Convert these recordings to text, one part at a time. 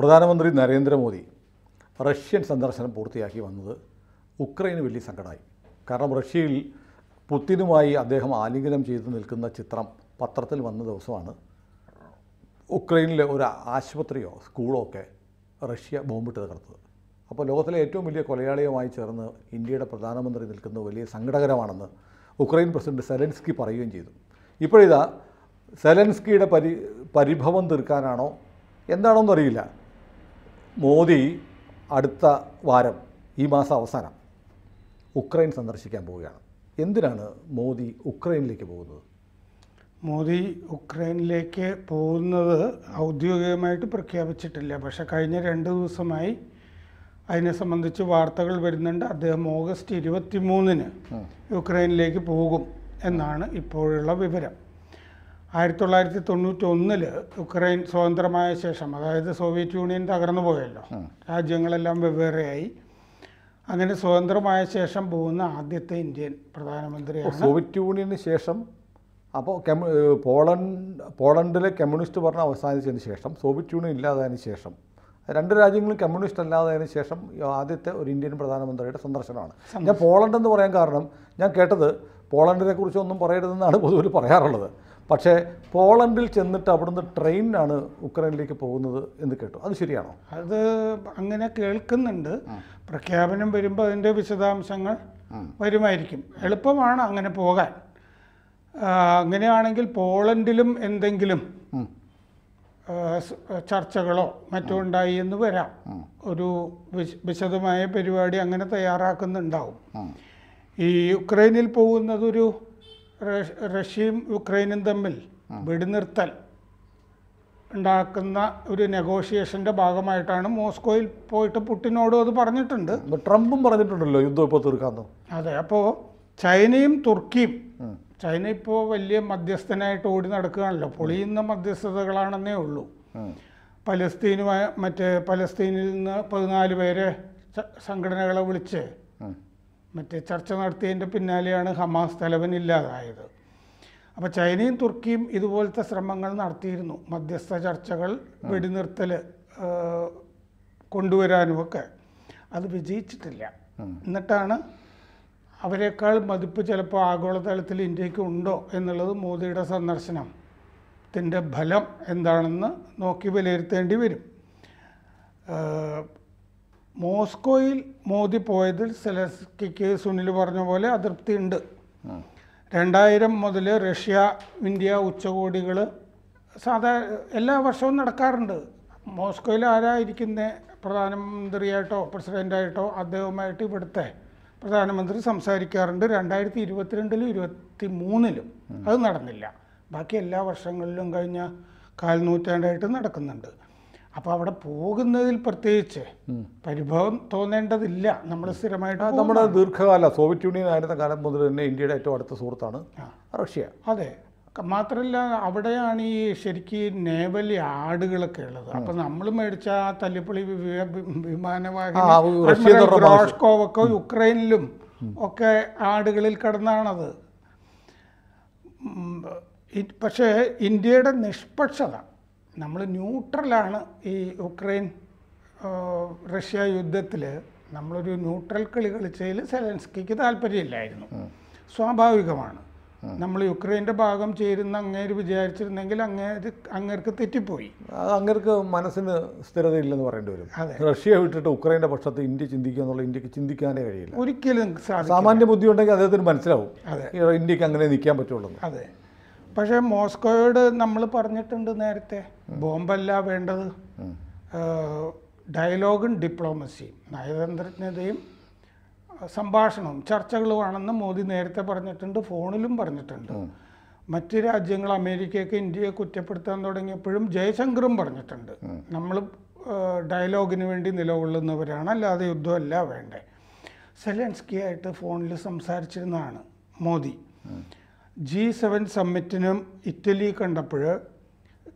പ്രധാനമന്ത്രി നരേന്ദ്രമോദി റഷ്യൻ സന്ദർശനം പൂർത്തിയാക്കി വന്നത് ഉക്രൈന് വലിയ സങ്കടമായി കാരണം റഷ്യയിൽ പുത്തിനുമായി അദ്ദേഹം ആലിംഗനം ചെയ്ത് നിൽക്കുന്ന ചിത്രം പത്രത്തിൽ വന്ന ദിവസമാണ് ഉക്രൈനിലെ ഒരു ആശുപത്രിയോ സ്കൂളോ ഒക്കെ റഷ്യ ബോംബിട്ട് തകർത്തത് അപ്പോൾ ലോകത്തിലെ ഏറ്റവും വലിയ കൊലയാളിയുമായി ചേർന്ന് ഇന്ത്യയുടെ പ്രധാനമന്ത്രി നിൽക്കുന്ന വലിയ സങ്കടകരമാണെന്ന് ഉക്രൈൻ പ്രസിഡന്റ് സെലൻസ്കി പറയുകയും ചെയ്തു ഇപ്പോഴിതാ സെലൻസ്കിയുടെ പരി പരിഭവം തീർക്കാനാണോ എന്നറിയില്ല മോദി അടുത്ത വാരം ഈ മാസം അവസാനം ഉക്രൈൻ സന്ദർശിക്കാൻ പോവുകയാണ് എന്തിനാണ് മോദി ഉക്രൈനിലേക്ക് പോകുന്നത് മോദി ഉക്രൈനിലേക്ക് പോകുന്നത് ഔദ്യോഗികമായിട്ട് പ്രഖ്യാപിച്ചിട്ടില്ല പക്ഷേ കഴിഞ്ഞ രണ്ട് ദിവസമായി അതിനെ സംബന്ധിച്ച് വാർത്തകൾ വരുന്നുണ്ട് അദ്ദേഹം ഓഗസ്റ്റ് ഇരുപത്തി മൂന്നിന് യുക്രൈനിലേക്ക് പോകും എന്നാണ് ഇപ്പോഴുള്ള വിവരം ആയിരത്തി തൊള്ളായിരത്തി തൊണ്ണൂറ്റി ഒന്നിൽ ഉക്രൈൻ സ്വതന്ത്രമായ ശേഷം അതായത് സോവിയറ്റ് യൂണിയൻ തകർന്നു പോയല്ലോ രാജ്യങ്ങളെല്ലാം വെവ്വേറെയായി അങ്ങനെ സ്വതന്ത്രമായ ശേഷം പോകുന്ന ആദ്യത്തെ ഇന്ത്യൻ പ്രധാനമന്ത്രിയാണ് സോവിയറ്റ് യൂണിയന് ശേഷം അപ്പോൾ പോളണ്ട് പോളണ്ടിലെ കമ്മ്യൂണിസ്റ്റ് ഭരണം അവസാനിച്ചതിന് ശേഷം സോവിയറ്റ് യൂണിയൻ ഇല്ലാതായതിനു ശേഷം രണ്ട് രാജ്യങ്ങളും കമ്മ്യൂണിസ്റ്റ് അല്ലാതായതിനു ശേഷം ആദ്യത്തെ ഒരു ഇന്ത്യൻ പ്രധാനമന്ത്രിയുടെ സന്ദർശനമാണ് ഞാൻ പോളണ്ട് എന്ന് പറയാൻ കാരണം ഞാൻ കേട്ടത് പോളണ്ടിനെ കുറിച്ചൊന്നും പറയരുതെന്നാണ് പൊതുവിൽ പറയാറുള്ളത് പക്ഷേ പോളണ്ടിൽ ചെന്നിട്ട് അവിടുന്ന് ട്രെയിനിനാണ് ഉക്രൈനിലേക്ക് പോകുന്നത് എന്ന് കേട്ടു അത് ശരിയാണോ അത് അങ്ങനെ കേൾക്കുന്നുണ്ട് പ്രഖ്യാപനം വരുമ്പോൾ അതിൻ്റെ വിശദാംശങ്ങൾ വരുമായിരിക്കും എളുപ്പമാണ് അങ്ങനെ പോകാൻ അങ്ങനെയാണെങ്കിൽ പോളണ്ടിലും എന്തെങ്കിലും ചർച്ചകളോ മറ്റോ ഉണ്ടായി എന്ന് വരാം ഒരു വിശദമായ പരിപാടി അങ്ങനെ തയ്യാറാക്കുന്നുണ്ടാവും ഈ യുക്രൈനിൽ പോകുന്നതൊരു റഷ്യയും യുക്രൈനും തമ്മിൽ വെടിനിർത്തൽ ഉണ്ടാക്കുന്ന ഒരു നെഗോഷിയേഷന്റെ ഭാഗമായിട്ടാണ് മോസ്കോയിൽ പോയിട്ട് പുട്ടിനോടും അത് പറഞ്ഞിട്ടുണ്ട് ട്രംപും പറഞ്ഞിട്ടുണ്ടല്ലോ യുദ്ധം ഇപ്പോൾ തീർക്കാന്ന് അതെ അപ്പോൾ ചൈനയും തുർക്കിയും ചൈന ഇപ്പോൾ വലിയ മധ്യസ്ഥനായിട്ട് ഓടി നടക്കുകയാണല്ലോ പൊളിയുന്ന മധ്യസ്ഥതകളാണെന്നേ ഉള്ളൂ പലസ്തീനുമായി മറ്റേ പലസ്തീനിൽ നിന്ന് പതിനാല് പേരെ സംഘടനകളെ വിളിച്ച് മറ്റേ ചർച്ച നടത്തിയതിൻ്റെ പിന്നാലെയാണ് ഹമാസ് തലവൻ ഇല്ലാതായത് അപ്പോൾ ചൈനയും തുർക്കിയും ഇതുപോലത്തെ ശ്രമങ്ങൾ നടത്തിയിരുന്നു മധ്യസ്ഥ ചർച്ചകൾ വെടിനിർത്തൽ ഒക്കെ അത് വിജയിച്ചിട്ടില്ല എന്നിട്ടാണ് അവരെക്കാൾ മതിപ്പ് ചിലപ്പോൾ ആഗോളതലത്തിൽ ഇന്ത്യക്ക് ഉണ്ടോ എന്നുള്ളത് മോദിയുടെ സന്ദർശനത്തിൻ്റെ ഫലം എന്താണെന്ന് നോക്കി വിലയിരുത്തേണ്ടി വരും മോസ്കോയിൽ മോദി പോയതിൽ സെലസ്കിക്ക് സുനിൽ പറഞ്ഞ പോലെ അതൃപ്തി ഉണ്ട് രണ്ടായിരം മുതൽ റഷ്യ ഇന്ത്യ ഉച്ചകോടികൾ സാധാ എല്ലാ വർഷവും നടക്കാറുണ്ട് മോസ്കോയിൽ ആരായിരിക്കുന്ന പ്രധാനമന്ത്രിയായിട്ടോ പ്രസിഡൻ്റായിട്ടോ അദ്ദേഹവുമായിട്ട് ഇവിടുത്തെ പ്രധാനമന്ത്രി സംസാരിക്കാറുണ്ട് രണ്ടായിരത്തി ഇരുപത്തിരണ്ടിലും ഇരുപത്തി മൂന്നിലും അത് നടന്നില്ല ബാക്കി എല്ലാ വർഷങ്ങളിലും കഴിഞ്ഞ കാൽനൂറ്റാണ്ടായിട്ട് നടക്കുന്നുണ്ട് അപ്പോൾ അവിടെ പോകുന്നതിൽ പ്രത്യേകിച്ച് പരിഭവം തോന്നേണ്ടതില്ല നമ്മൾ സ്ഥിരമായിട്ട് നമ്മുടെ ദീർഘകാല സോവിയറ്റ് യൂണിയൻ ആയിരുന്ന കാലം മുതൽ തന്നെ ഇന്ത്യയുടെ ഏറ്റവും അടുത്ത സുഹൃത്താണ് റഷ്യ അതെ മാത്രമല്ല അവിടെയാണ് ഈ ശരിക്കും നേവൽ ആടുകളൊക്കെ ഉള്ളത് അപ്പം നമ്മൾ മേടിച്ച ആ തല്ലിപ്പൊളി വിമാനവാഹിനിഷ്കോവൊക്കെ യുക്രൈനിലും ഒക്കെ ആടുകളിൽ കിടന്നാണത് പക്ഷേ ഇന്ത്യയുടെ നിഷ്പക്ഷത നമ്മൾ ന്യൂട്രലാണ് ഈ ഉക്രൈൻ റഷ്യ യുദ്ധത്തിൽ നമ്മളൊരു ന്യൂട്രൽ കളി കളിച്ചതിൽ സെലൻസ്കിക്ക് താല്പര്യമില്ലായിരുന്നു സ്വാഭാവികമാണ് നമ്മൾ യുക്രൈൻ്റെ ഭാഗം ചേരുന്ന അങ്ങേര് വിചാരിച്ചിരുന്നെങ്കിൽ അങ്ങേര് അങ്ങേർക്ക് തെറ്റിപ്പോയി അങ്ങേർക്ക് മനസ്സിന് സ്ഥിരതയില്ലെന്ന് പറയേണ്ടി വരും റഷ്യ വിട്ടിട്ട് ഉക്രൈൻ്റെ പക്ഷത്ത് ഇന്ത്യ ചിന്തിക്കുക എന്നുള്ള ഇന്ത്യക്ക് ചിന്തിക്കാനേ കഴിയില്ല ഒരിക്കലും സാമാന്യ ബുദ്ധി ഉണ്ടെങ്കിൽ അദ്ദേഹത്തിന് മനസ്സിലാവും ഇന്ത്യക്ക് അങ്ങനെ നിൽക്കാൻ പറ്റുള്ളൂ അതെ പക്ഷെ മോസ്കോയോട് നമ്മൾ പറഞ്ഞിട്ടുണ്ട് നേരത്തെ ബോംബല്ല വേണ്ടത് ഡയലോഗും ഡിപ്ലോമസിയും നയതന്ത്രജ്ഞതയും സംഭാഷണവും ചർച്ചകളുമാണെന്ന് മോദി നേരത്തെ പറഞ്ഞിട്ടുണ്ട് ഫോണിലും പറഞ്ഞിട്ടുണ്ട് മറ്റ് രാജ്യങ്ങൾ അമേരിക്കയൊക്കെ ഇന്ത്യയെ കുറ്റപ്പെടുത്താൻ തുടങ്ങിയപ്പോഴും ജയശങ്കറും പറഞ്ഞിട്ടുണ്ട് നമ്മൾ ഡയലോഗിന് വേണ്ടി നിലകൊള്ളുന്നവരാണ് അല്ലാതെ യുദ്ധമല്ല വേണ്ടേ സെലൻസ്കി ആയിട്ട് ഫോണിൽ സംസാരിച്ചിരുന്നതാണ് മോദി ജി സെവൻ സമ്മിറ്റിനും ഇറ്റലി കണ്ടപ്പോൾ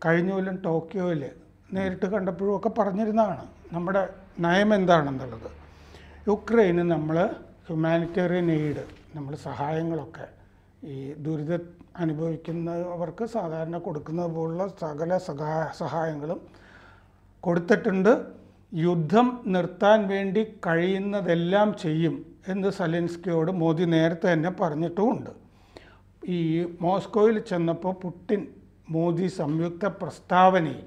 കഴിഞ്ഞ കൊല്ലം ടോക്കിയോയിൽ നേരിട്ട് കണ്ടപ്പോഴും ഒക്കെ പറഞ്ഞിരുന്നതാണ് നമ്മുടെ നയം എന്താണെന്നുള്ളത് യുക്രൈന് നമ്മൾ ഹ്യൂമാനിറ്റേറിയൻ എയ്ഡ് നമ്മൾ സഹായങ്ങളൊക്കെ ഈ ദുരിത അനുഭവിക്കുന്നവർക്ക് സാധാരണ കൊടുക്കുന്നത് പോലുള്ള സകല സഹായ സഹായങ്ങളും കൊടുത്തിട്ടുണ്ട് യുദ്ധം നിർത്താൻ വേണ്ടി കഴിയുന്നതെല്ലാം ചെയ്യും എന്ന് സലിൻസ്കിയോട് മോദി നേരത്തെ തന്നെ പറഞ്ഞിട്ടുമുണ്ട് ഈ മോസ്കോയിൽ ചെന്നപ്പോൾ പുടിൻ മോദി സംയുക്ത പ്രസ്താവനയിൽ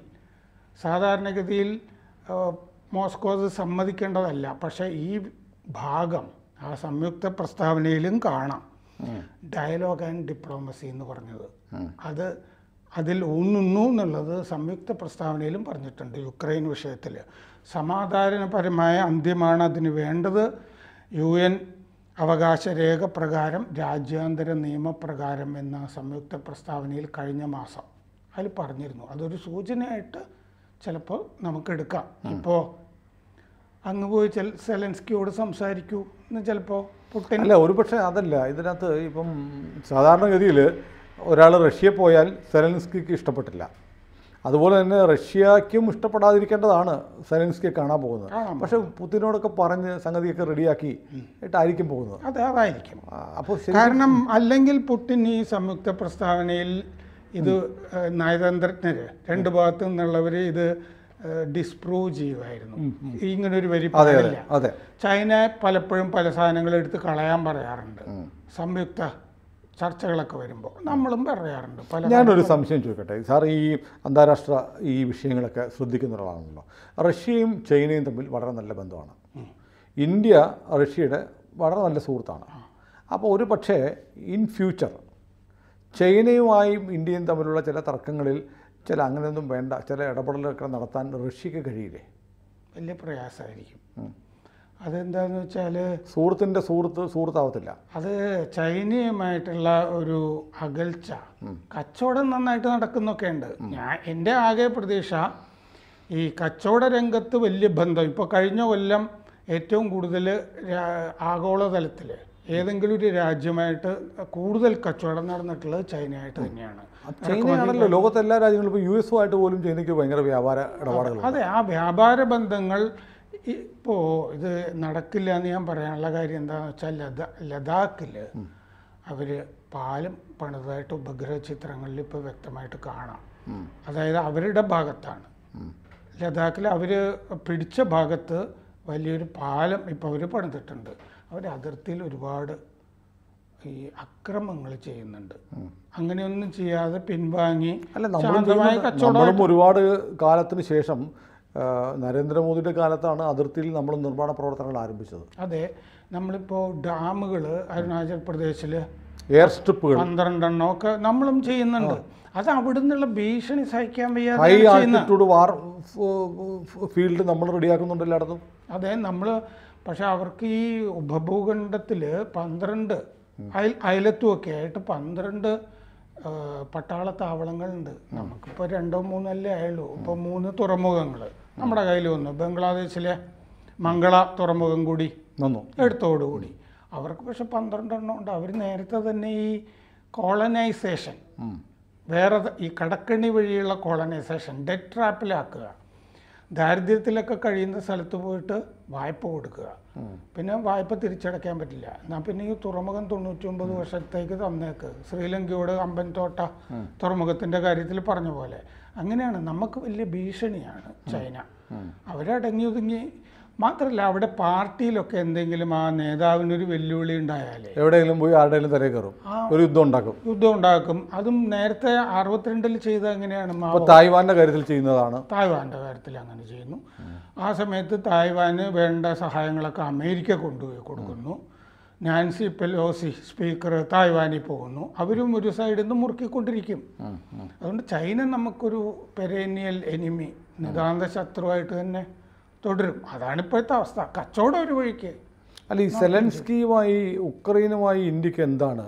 സാധാരണഗതിയിൽ മോസ്കോ അത് സമ്മതിക്കേണ്ടതല്ല പക്ഷേ ഈ ഭാഗം ആ സംയുക്ത പ്രസ്താവനയിലും കാണാം ഡയലോഗ് ആൻഡ് ഡിപ്ലോമസി എന്ന് പറഞ്ഞത് അത് അതിൽ ഊന്നുന്നു എന്നുള്ളത് സംയുക്ത പ്രസ്താവനയിലും പറഞ്ഞിട്ടുണ്ട് യുക്രൈൻ വിഷയത്തിൽ സമാധാനപരമായ അന്ത്യമാണ് അതിന് വേണ്ടത് യു എൻ അവകാശരേഖ പ്രകാരം രാജ്യാന്തര നിയമപ്രകാരം എന്ന സംയുക്ത പ്രസ്താവനയിൽ കഴിഞ്ഞ മാസം അതിൽ പറഞ്ഞിരുന്നു അതൊരു സൂചനയായിട്ട് ചിലപ്പോൾ നമുക്കെടുക്കാം ഇപ്പോൾ അങ്ങ് പോയി സെലൻസ്കിയോട് സംസാരിക്കൂ എന്ന് ചിലപ്പോൾ പുട്ടിൻ അല്ല ഒരു പക്ഷേ അതല്ല ഇതിനകത്ത് ഇപ്പം സാധാരണഗതിയിൽ ഒരാൾ റഷ്യ പോയാൽ സെലൻസ്കിക്ക് ഇഷ്ടപ്പെട്ടില്ല അതുപോലെ തന്നെ റഷ്യക്കും ഇഷ്ടപ്പെടാതിരിക്കേണ്ടതാണ് സെലൻസ്കിയെ കാണാൻ പോകുന്നത് പക്ഷെ പുതിനോടൊക്കെ പറഞ്ഞ് സംഗതിയൊക്കെ റെഡിയാക്കി ആയിട്ടായിരിക്കും പോകുന്നത് അതെ അതായിരിക്കും അപ്പോൾ കാരണം അല്ലെങ്കിൽ പുട്ടിൻ ഈ സംയുക്ത പ്രസ്താവനയിൽ ഇത് നയതന്ത്രജ്ഞർ രണ്ട് ഭാഗത്തു നിന്നുള്ളവർ ഇത് ഡിസ്പ്രൂവ് ചെയ്യുമായിരുന്നു ഇങ്ങനെ ഒരു വരി ചൈന പലപ്പോഴും പല സാധനങ്ങൾ എടുത്ത് കളയാൻ പറയാറുണ്ട് സംയുക്ത ചർച്ചകളൊക്കെ വരുമ്പോൾ നമ്മളും പറയാറുണ്ട് പല ഞാനൊരു സംശയം ചോദിക്കട്ടെ സാർ ഈ അന്താരാഷ്ട്ര ഈ വിഷയങ്ങളൊക്കെ ശ്രദ്ധിക്കുന്ന ഒരാളാണല്ലോ റഷ്യയും ചൈനയും തമ്മിൽ വളരെ നല്ല ബന്ധമാണ് ഇന്ത്യ റഷ്യയുടെ വളരെ നല്ല സുഹൃത്താണ് അപ്പോൾ ഒരു പക്ഷേ ഇൻ ഫ്യൂച്ചർ ചൈനയുമായും ഇന്ത്യയും തമ്മിലുള്ള ചില തർക്കങ്ങളിൽ ചില അങ്ങനെയൊന്നും വേണ്ട ചില ഇടപെടലൊക്കെ നടത്താൻ റഷ്യക്ക് കഴിയില്ലേ വലിയ പ്രയാസമായിരിക്കും അതെന്താന്ന് വെച്ചാൽ സുഹൃത്തിന്റെ സുഹൃത്ത് സുഹൃത്താവത്തില്ല അത് ചൈനയുമായിട്ടുള്ള ഒരു അകൽച്ച കച്ചവടം നന്നായിട്ട് നടക്കുന്നൊക്കെ ഉണ്ട് ഞാൻ എൻ്റെ ആകെ പ്രതീക്ഷ ഈ കച്ചവട രംഗത്ത് വലിയ ബന്ധം ഇപ്പോൾ കഴിഞ്ഞ കൊല്ലം ഏറ്റവും കൂടുതൽ ആഗോളതലത്തിൽ ഏതെങ്കിലും ഒരു രാജ്യമായിട്ട് കൂടുതൽ കച്ചവടം നടന്നിട്ടുള്ളത് ചൈനയായിട്ട് തന്നെയാണ് ചൈനയാണല്ലോ ലോകത്തെ എല്ലാ രാജ്യങ്ങളും ഇപ്പോൾ യു ആയിട്ട് പോലും ചൈനയ്ക്ക് ഭയങ്കര വ്യാപാര ഇടപാടുകൾ അതെ ആ വ്യാപാര ബന്ധങ്ങൾ ഇപ്പോൾ ഇത് നടക്കില്ല എന്ന് ഞാൻ പറയാനുള്ള കാര്യം എന്താണെന്ന് വെച്ചാൽ ലത ലഡാക്കിൽ അവർ പാലം പണിതായിട്ട് ഉപഗ്രഹ ചിത്രങ്ങളിൽ ഇപ്പോൾ വ്യക്തമായിട്ട് കാണാം അതായത് അവരുടെ ഭാഗത്താണ് ലഡാക്കിൽ അവർ പിടിച്ച ഭാഗത്ത് വലിയൊരു പാലം ഇപ്പോൾ അവർ പണിതിട്ടുണ്ട് അവർ അതിർത്തിയിൽ ഒരുപാട് ഈ അക്രമങ്ങൾ ചെയ്യുന്നുണ്ട് അങ്ങനെയൊന്നും ചെയ്യാതെ പിൻവാങ്ങി അല്ല നമ്മളും ഒരുപാട് കാലത്തിന് ശേഷം നരേന്ദ്രമോദിയുടെ കാലത്താണ് അതിർത്തിയിൽ നമ്മൾ നിർമ്മാണ പ്രവർത്തനങ്ങൾ ആരംഭിച്ചത് അതെ നമ്മളിപ്പോൾ ഡാമുകൾ അരുണാചൽ പ്രദേശിൽ എയർ സ്ട്രിപ്പുകൾ പന്ത്രണ്ടെണ്ണം ഒക്കെ നമ്മളും ചെയ്യുന്നുണ്ട് അത് അവിടെ നിന്നുള്ള ഭീഷണി സഹിക്കാൻ വയ്യാതെ വാർ ഫീൽഡ് നമ്മൾ റെഡിയാക്കുന്നുണ്ട് എല്ലായിടത്തും അതെ നമ്മൾ പക്ഷെ അവർക്ക് ഈ ഉപഭൂഖണ്ഡത്തിൽ പന്ത്രണ്ട് അയൽ അയലത്തുമൊക്കെ ആയിട്ട് പന്ത്രണ്ട് പട്ടാള താവളങ്ങളുണ്ട് നമുക്കിപ്പോൾ രണ്ടോ മൂന്നല്ലേ ആയുള്ളൂ ഇപ്പോൾ മൂന്ന് തുറമുഖങ്ങൾ നമ്മുടെ കയ്യിൽ വന്നു ബംഗ്ലാദേശിലെ മംഗള തുറമുഖം കൂടി വന്നു എടുത്തോടുകൂടി അവർക്ക് പക്ഷെ പന്ത്രണ്ടെണ്ണം ഉണ്ട് അവർ നേരത്തെ തന്നെ ഈ കോളനൈസേഷൻ വേറെ ഈ കടക്കണി വഴിയുള്ള കോളനൈസേഷൻ ഡെറ്റ് ട്രാപ്പിലാക്കുക ദാരിദ്ര്യത്തിലൊക്കെ കഴിയുന്ന സ്ഥലത്ത് പോയിട്ട് വായ്പ കൊടുക്കുക പിന്നെ വായ്പ തിരിച്ചടയ്ക്കാൻ പറ്റില്ല എന്നാൽ പിന്നെ ഈ തുറമുഖം തൊണ്ണൂറ്റൊമ്പത് വർഷത്തേക്ക് തന്നേക്ക് ശ്രീലങ്കയോട് അമ്പൻതോട്ട തുറമുഖത്തിൻ്റെ കാര്യത്തിൽ പറഞ്ഞ പോലെ അങ്ങനെയാണ് നമുക്ക് വലിയ ഭീഷണിയാണ് ചൈന അവരടങ്ങി ഒതുങ്ങി മാത്രല്ല അവിടെ പാർട്ടിയിലൊക്കെ എന്തെങ്കിലും ആ നേതാവിന് ഒരു വെല്ലുവിളി ഉണ്ടായാലേ എവിടെയെങ്കിലും പോയി ആരുടെയും തലേ കയറും ഒരു യുദ്ധം ഉണ്ടാക്കും യുദ്ധം ഉണ്ടാക്കും അതും നേരത്തെ അറുപത്തിരണ്ടിൽ ചെയ്ത അങ്ങനെയാണ് തായ്വാന്റെ കാര്യത്തിൽ ചെയ്യുന്നതാണ് തായ്വാന്റെ കാര്യത്തിൽ അങ്ങനെ ചെയ്യുന്നു ആ സമയത്ത് തായ്വാന് വേണ്ട സഹായങ്ങളൊക്കെ അമേരിക്ക കൊണ്ടുപോയി കൊടുക്കുന്നു നാൻസി പെലോസി സ്പീക്കർ തായ്വാനിൽ പോകുന്നു അവരും ഒരു സൈഡിൽ നിന്ന് മുറുക്കിക്കൊണ്ടിരിക്കും അതുകൊണ്ട് ചൈന നമുക്കൊരു പെരേനിയൽ എനിമി നിതാന്ത ശത്രുവായിട്ട് തന്നെ തുടരും അതാണ് ഇപ്പോഴത്തെ അവസ്ഥ കച്ചവടം ഒരു വഴിക്ക് അല്ല ഈ സെലൻസ്കിയുമായി ഉക്രൈനുമായി ഇന്ത്യക്ക് എന്താണ്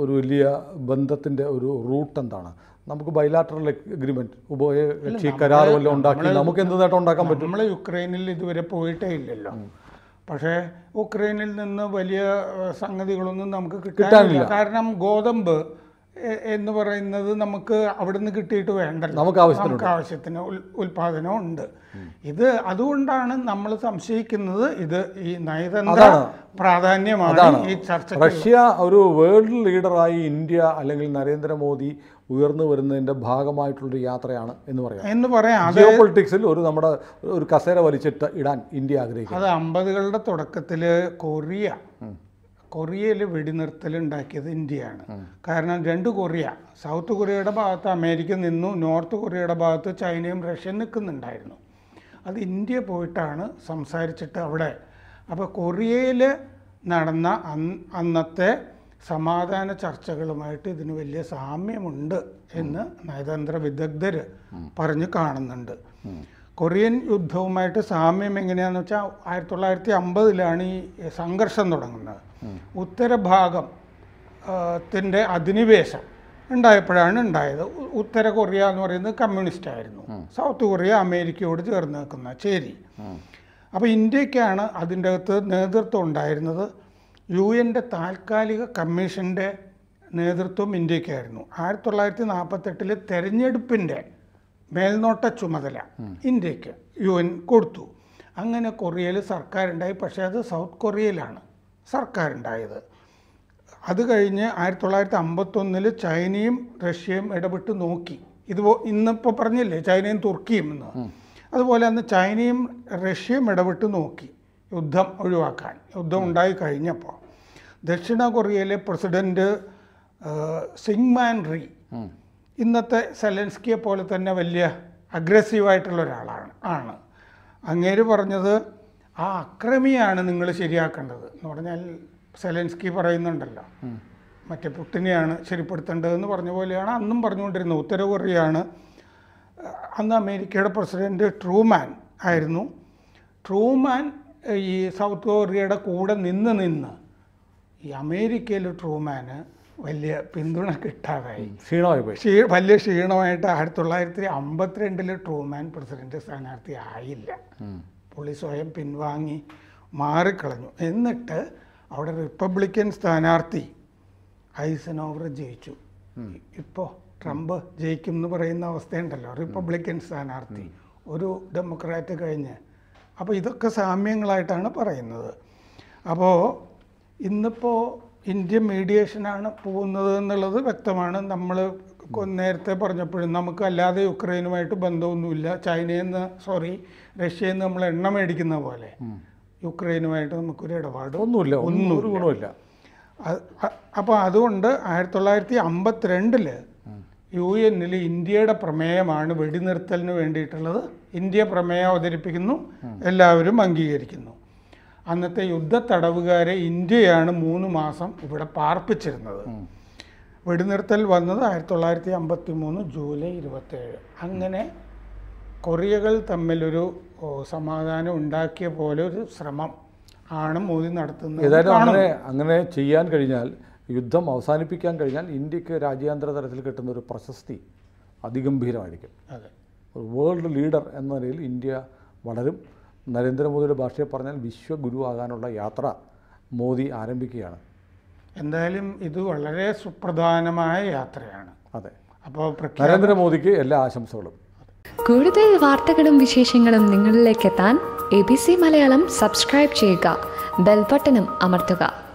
ഒരു വലിയ ബന്ധത്തിൻ്റെ ഒരു റൂട്ട് എന്താണ് നമുക്ക് ബൈലാറ്ററൽ അഗ്രിമെന്റ് ഉഭയകക്ഷി കരാർ വല്ലതും ഉണ്ടാക്കി നമുക്ക് എന്ത് നേട്ടം ഉണ്ടാക്കാൻ പറ്റും നമ്മൾ യുക്രൈനിൽ ഇതുവരെ പോയിട്ടേ ഇല്ലല്ലോ പക്ഷേ ഉക്രൈനിൽ നിന്ന് വലിയ സംഗതികളൊന്നും നമുക്ക് കിട്ടാനില്ല കാരണം ഗോതമ്പ് എന്ന് പറയുന്നത് നമുക്ക് അവിടുന്ന് കിട്ടിയിട്ട് വേണ്ട നമുക്ക് ആവശ്യത്തിന് ഉൽപാദനം ഉണ്ട് ഇത് അതുകൊണ്ടാണ് നമ്മൾ സംശയിക്കുന്നത് ഇത് ഈ നയതന്ത്ര പ്രാധാന്യമാണ് ഈ ചർച്ച റഷ്യ ഒരു വേൾഡ് ലീഡറായി ഇന്ത്യ അല്ലെങ്കിൽ നരേന്ദ്രമോദി ഉയർന്നു വരുന്നതിന്റെ ഭാഗമായിട്ടുള്ളൊരു യാത്രയാണ് എന്ന് പറയാം എന്ന് പറയാം ജിയോ പൊളിറ്റിക്സിൽ ഒരു നമ്മുടെ ഒരു കസേര വലിച്ചിട്ട് ഇടാൻ ഇന്ത്യ ആഗ്രഹിക്കും അത് അമ്പതുകളുടെ തുടക്കത്തിൽ കൊറിയ കൊറിയയിൽ വെടിനിർത്തൽ ഉണ്ടാക്കിയത് ഇന്ത്യയാണ് കാരണം രണ്ട് കൊറിയ സൗത്ത് കൊറിയയുടെ ഭാഗത്ത് അമേരിക്ക നിന്നു നോർത്ത് കൊറിയയുടെ ഭാഗത്ത് ചൈനയും റഷ്യയും നിൽക്കുന്നുണ്ടായിരുന്നു അത് ഇന്ത്യ പോയിട്ടാണ് സംസാരിച്ചിട്ട് അവിടെ അപ്പോൾ കൊറിയയിൽ നടന്ന അന്നത്തെ സമാധാന ചർച്ചകളുമായിട്ട് ഇതിന് വലിയ സാമ്യമുണ്ട് എന്ന് നയതന്ത്ര വിദഗ്ധർ പറഞ്ഞു കാണുന്നുണ്ട് കൊറിയൻ യുദ്ധവുമായിട്ട് സാമ്യം എങ്ങനെയാണെന്ന് വെച്ചാൽ ആയിരത്തി തൊള്ളായിരത്തി അമ്പതിലാണ് ഈ സംഘർഷം തുടങ്ങുന്നത് ഉത്തരഭാഗം ത്തിൻ്റെ അധിനിവേശം ഉണ്ടായപ്പോഴാണ് ഉണ്ടായത് ഉത്തര കൊറിയ എന്ന് പറയുന്നത് കമ്മ്യൂണിസ്റ്റ് ആയിരുന്നു സൗത്ത് കൊറിയ അമേരിക്കയോട് ചേർന്ന് നിൽക്കുന്ന ചേരി അപ്പോൾ ഇന്ത്യക്കാണ് അതിൻ്റെ അകത്ത് നേതൃത്വം ഉണ്ടായിരുന്നത് യു എൻ്റെ താൽക്കാലിക കമ്മീഷൻ്റെ നേതൃത്വം ഇന്ത്യക്കായിരുന്നു ആയിരത്തി തൊള്ളായിരത്തി നാൽപ്പത്തെട്ടിലെ തെരഞ്ഞെടുപ്പിൻ്റെ മേൽനോട്ട ചുമതല ഇന്ത്യക്ക് യു എൻ കൊടുത്തു അങ്ങനെ കൊറിയയിൽ സർക്കാരുണ്ടായി പക്ഷേ അത് സൗത്ത് കൊറിയയിലാണ് സർക്കാരുണ്ടായത് അത് കഴിഞ്ഞ് ആയിരത്തി തൊള്ളായിരത്തി അമ്പത്തൊന്നിൽ ചൈനയും റഷ്യയും ഇടപെട്ട് നോക്കി ഇത് ഇന്നിപ്പോൾ പറഞ്ഞില്ലേ ചൈനയും തുർക്കിയും എന്ന് അതുപോലെ അന്ന് ചൈനയും റഷ്യയും ഇടപെട്ട് നോക്കി യുദ്ധം ഒഴിവാക്കാൻ യുദ്ധം ഉണ്ടായി കഴിഞ്ഞപ്പോൾ ദക്ഷിണ കൊറിയയിലെ പ്രസിഡൻറ്റ് സിങ്മാൻ റീ ഇന്നത്തെ സെലൻസ്കിയെ പോലെ തന്നെ വലിയ അഗ്രസീവായിട്ടുള്ള ഒരാളാണ് ആണ് അങ്ങേര് പറഞ്ഞത് ആ അക്രമിയാണ് നിങ്ങൾ ശരിയാക്കേണ്ടത് എന്ന് പറഞ്ഞാൽ സെലൻസ്കി പറയുന്നുണ്ടല്ലോ മറ്റേ പുട്ടിനെയാണ് ശരിപ്പെടുത്തേണ്ടതെന്ന് പറഞ്ഞ പോലെയാണ് അന്നും പറഞ്ഞുകൊണ്ടിരുന്നത് ഉത്തര കൊറിയയാണ് അന്ന് അമേരിക്കയുടെ പ്രസിഡന്റ് ട്രൂമാൻ ആയിരുന്നു ട്രൂമാൻ ഈ സൗത്ത് കൊറിയയുടെ കൂടെ നിന്ന് നിന്ന് ഈ അമേരിക്കയിൽ ട്രൂമാന് വലിയ പിന്തുണ കിട്ടാതായി ക്ഷീണമായി പോയി വലിയ ക്ഷീണമായിട്ട് ആയിരത്തി തൊള്ളായിരത്തി അമ്പത്തിരണ്ടിൽ ട്രൂമാൻ പ്രസിഡന്റ് സ്ഥാനാർത്ഥി ആയില്ല പുള്ളി സ്വയം പിൻവാങ്ങി മാറിക്കളഞ്ഞു എന്നിട്ട് അവിടെ റിപ്പബ്ലിക്കൻ സ്ഥാനാർത്ഥി ഐസനോവർ ജയിച്ചു ഇപ്പോൾ ട്രംപ് ജയിക്കും എന്ന് പറയുന്ന അവസ്ഥയുണ്ടല്ലോ റിപ്പബ്ലിക്കൻ സ്ഥാനാർത്ഥി ഒരു ഡെമോക്രാറ്റ് കഴിഞ്ഞ് അപ്പോൾ ഇതൊക്കെ സാമ്യങ്ങളായിട്ടാണ് പറയുന്നത് അപ്പോൾ ഇന്നിപ്പോൾ ഇന്ത്യ മീഡിയേഷനാണ് പോകുന്നത് എന്നുള്ളത് വ്യക്തമാണ് നമ്മൾ നേരത്തെ പറഞ്ഞപ്പോഴും നമുക്ക് അല്ലാതെ യുക്രൈനുമായിട്ട് ബന്ധമൊന്നുമില്ല ചൈനയിൽ നിന്ന് സോറി റഷ്യയിൽ നിന്ന് നമ്മൾ എണ്ണ മേടിക്കുന്ന പോലെ യുക്രൈനുമായിട്ട് നമുക്കൊരു ഇടപാട് ഒന്നുമില്ല ഒന്നും ഒരു ഗുണമില്ല അപ്പോൾ അതുകൊണ്ട് ആയിരത്തി തൊള്ളായിരത്തി അമ്പത്തിരണ്ടില് യു എന്നിൽ ഇന്ത്യയുടെ പ്രമേയമാണ് വെടിനിർത്തലിന് വേണ്ടിയിട്ടുള്ളത് ഇന്ത്യ പ്രമേയം അവതരിപ്പിക്കുന്നു എല്ലാവരും അംഗീകരിക്കുന്നു അന്നത്തെ യുദ്ധ തടവുകാരെ ഇന്ത്യയാണ് മൂന്ന് മാസം ഇവിടെ പാർപ്പിച്ചിരുന്നത് വെടിനിർത്തൽ വന്നത് ആയിരത്തി തൊള്ളായിരത്തി അമ്പത്തി മൂന്ന് ജൂലൈ ഇരുപത്തേഴ് അങ്ങനെ കൊറിയകൾ തമ്മിലൊരു സമാധാനം ഉണ്ടാക്കിയ പോലെ ഒരു ശ്രമം ആണ് മോദി നടത്തുന്നത് അങ്ങനെ അങ്ങനെ ചെയ്യാൻ കഴിഞ്ഞാൽ യുദ്ധം അവസാനിപ്പിക്കാൻ കഴിഞ്ഞാൽ ഇന്ത്യക്ക് രാജ്യാന്തര തലത്തിൽ കിട്ടുന്ന ഒരു പ്രശസ്തി അതിഗംഭീരമായിരിക്കും അതെ ഒരു വേൾഡ് ലീഡർ എന്ന നിലയിൽ ഇന്ത്യ വളരും നരേന്ദ്രമോദിയുടെ ഭാഷയെ പറഞ്ഞാൽ വിശ്വഗുരു ഗുരുവാകാനുള്ള യാത്ര മോദി ആരംഭിക്കുകയാണ് എന്തായാലും ഇത് വളരെ സുപ്രധാനമായ യാത്രയാണ് അതെ അപ്പോൾ നരേന്ദ്രമോദിക്ക് എല്ലാ ആശംസകളും കൂടുതൽ വാർത്തകളും വിശേഷങ്ങളും നിങ്ങളിലേക്ക് എത്താൻ A B C Malayalam subscribe ചെയ്യുക ബെൽബട്ടനും അമർത്തുക